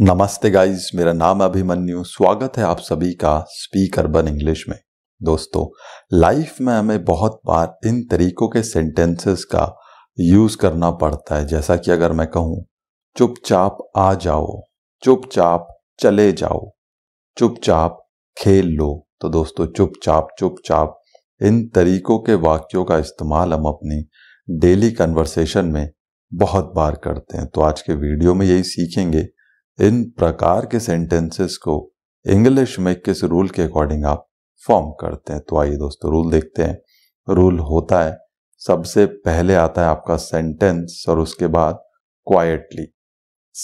नमस्ते गाइस मेरा नाम अभिमन्यु स्वागत है आप सभी का स्पीकर बन इंग्लिश में दोस्तों लाइफ में हमें बहुत बार इन तरीकों के सेंटेंसेस का यूज करना पड़ता है जैसा कि अगर मैं कहूँ चुपचाप आ जाओ चुपचाप चले जाओ चुपचाप खेल लो तो दोस्तों चुपचाप चुपचाप इन तरीकों के वाक्यों का इस्तेमाल हम अपनी डेली कन्वर्सेशन में बहुत बार करते हैं तो आज के वीडियो में यही सीखेंगे इन प्रकार के सेंटेंसेस को इंग्लिश में किस रूल के अकॉर्डिंग आप फॉर्म करते हैं तो आइए दोस्तों रूल देखते हैं रूल होता है सबसे पहले आता है आपका सेंटेंस और उसके बाद क्वाइटली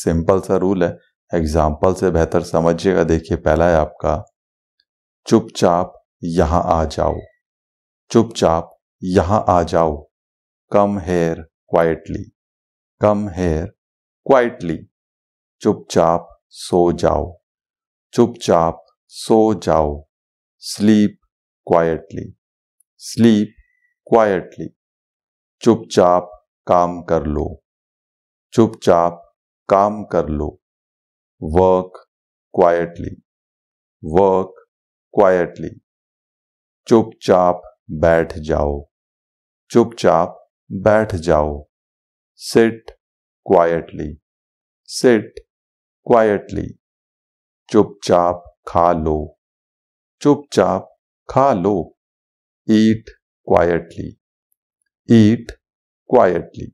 सिंपल सा रूल है एग्जाम्पल से बेहतर समझिएगा देखिए पहला है आपका चुपचाप यहां आ जाओ चुपचाप यहां आ जाओ come here quietly come here quietly चुपचाप सो जाओ चुपचाप सो जाओ स्लीप क्वाइटली स्लीप क्वाइटली चुपचाप काम कर लो चुपचाप काम कर लो वर्क क्वाइटली वर्क क्वाइटली चुपचाप बैठ जाओ चुपचाप बैठ जाओ सिट क्वाइटली सिट क्वाइटली चुपचाप खा लो चुपचाप खा लो ईट क्वाइटली ईट क्वाइटली